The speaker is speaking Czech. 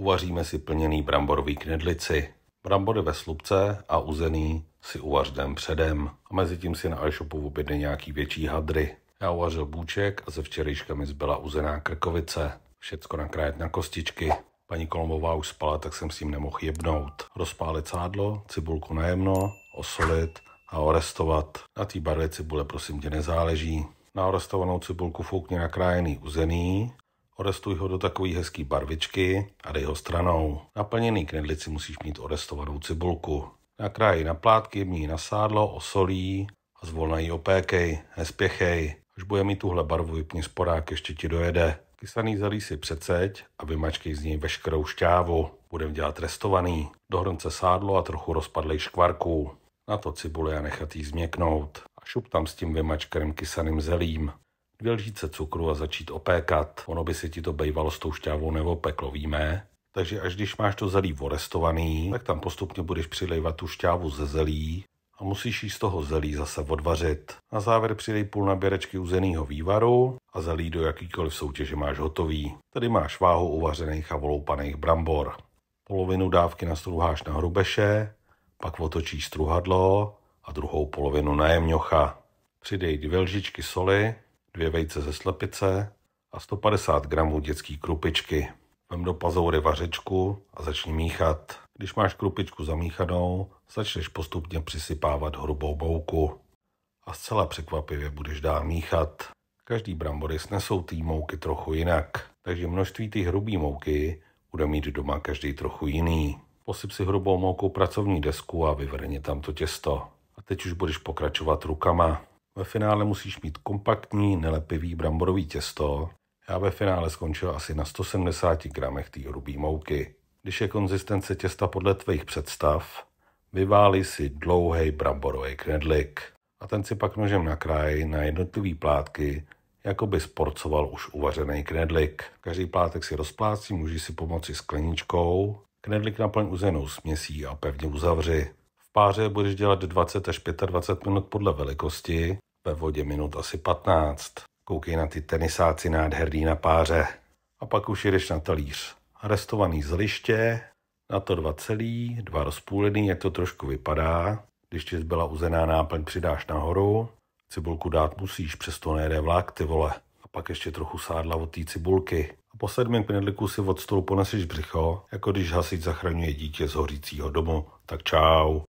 Uvaříme si plněný bramborový knedlici. Brambory ve slupce a uzený si den předem. A mezi tím si na e-shopu objedne nějaký větší hadry. Já uvařil bůček a ze včerejška mi zbyla uzená krkovice. Všecko nakrájet na kostičky. Paní Kolombová už spala, tak jsem s tím nemohl jebnout. Rozpálit sádlo, cibulku najemno, osolit a orestovat. Na té barvě cibule prosím tě nezáleží. Na orestovanou cibulku foukně nakrájený uzený Orestuj ho do takové hezké barvičky a dej ho stranou. Naplněný knedlici musíš mít orestovanou cibulku. Nakrájí na plátky, jemní na sádlo, osolí a zvolna ji opékej, nespěchej. Až bude mít tuhle barvu, vypni sporák, ještě ti dojede. Kysaný zelí si přeceď a vymačkej z něj veškerou šťávu. Budem dělat restovaný. Do hrnce sádlo a trochu rozpadlej škvarku. Na to cibule a nechat jí změknout. A šup tam s tím vymačkerem kysaným zelím dvě lžíce cukru a začít opékat. Ono by se ti to bejvalo s tou šťávou nebo peklo, víme. Takže až když máš to zelí orestovaný, tak tam postupně budeš přilejvat tu šťávu ze zelí a musíš jí z toho zelí zase odvařit. Na závěr přidej půl naběrečky uzeného vývaru a zelí do jakýkoliv soutěže máš hotový. Tady máš váhu uvařených a voloupaných brambor. Polovinu dávky nastruháš na hrubeše, pak otočíš struhadlo a druhou polovinu na jemňocha. Přidej dvě lžičky soli dvě vejce ze slepice a 150 gramů dětský krupičky. Vem do pazoury vařečku a začni míchat. Když máš krupičku zamíchanou, začneš postupně přisypávat hrubou bouku. A zcela překvapivě budeš dál míchat. Každý brambory snesou té mouky trochu jinak, takže množství té hrubé mouky bude mít doma každý trochu jiný. Posyp si hrubou moukou pracovní desku a vyvrni tam to těsto. A teď už budeš pokračovat rukama. Ve finále musíš mít kompaktní, nelepivý bramborový těsto. Já ve finále skončil asi na 170 gramech té hrubé mouky. Když je konzistence těsta podle tvých představ, vyválí si dlouhý bramborový knedlik a ten si pak nožem nakrájí na jednotlivý plátky, jako by sporcoval už uvařený knedlik. Každý plátek si rozplácí, můžeš si pomoci skleničkou. Knedlik naplň uzenou směsí a pevně uzavři páře budeš dělat 20 až 25 minut podle velikosti, ve vodě minut asi 15. Koukej na ty tenisáci nádherný na páře. A pak už jdeš na talíř. Restovaný z liště, na to dva celý, dva rozpůlený, jak to trošku vypadá. Když ti zbyla uzená náplň, přidáš nahoru. Cibulku dát musíš, přesto nejde vlák, ty vole. A pak ještě trochu sádla od té cibulky. A po sedmém knedliku si od stolu poneseš břicho, jako když hasič zachraňuje dítě z hořícího domu. Tak čau.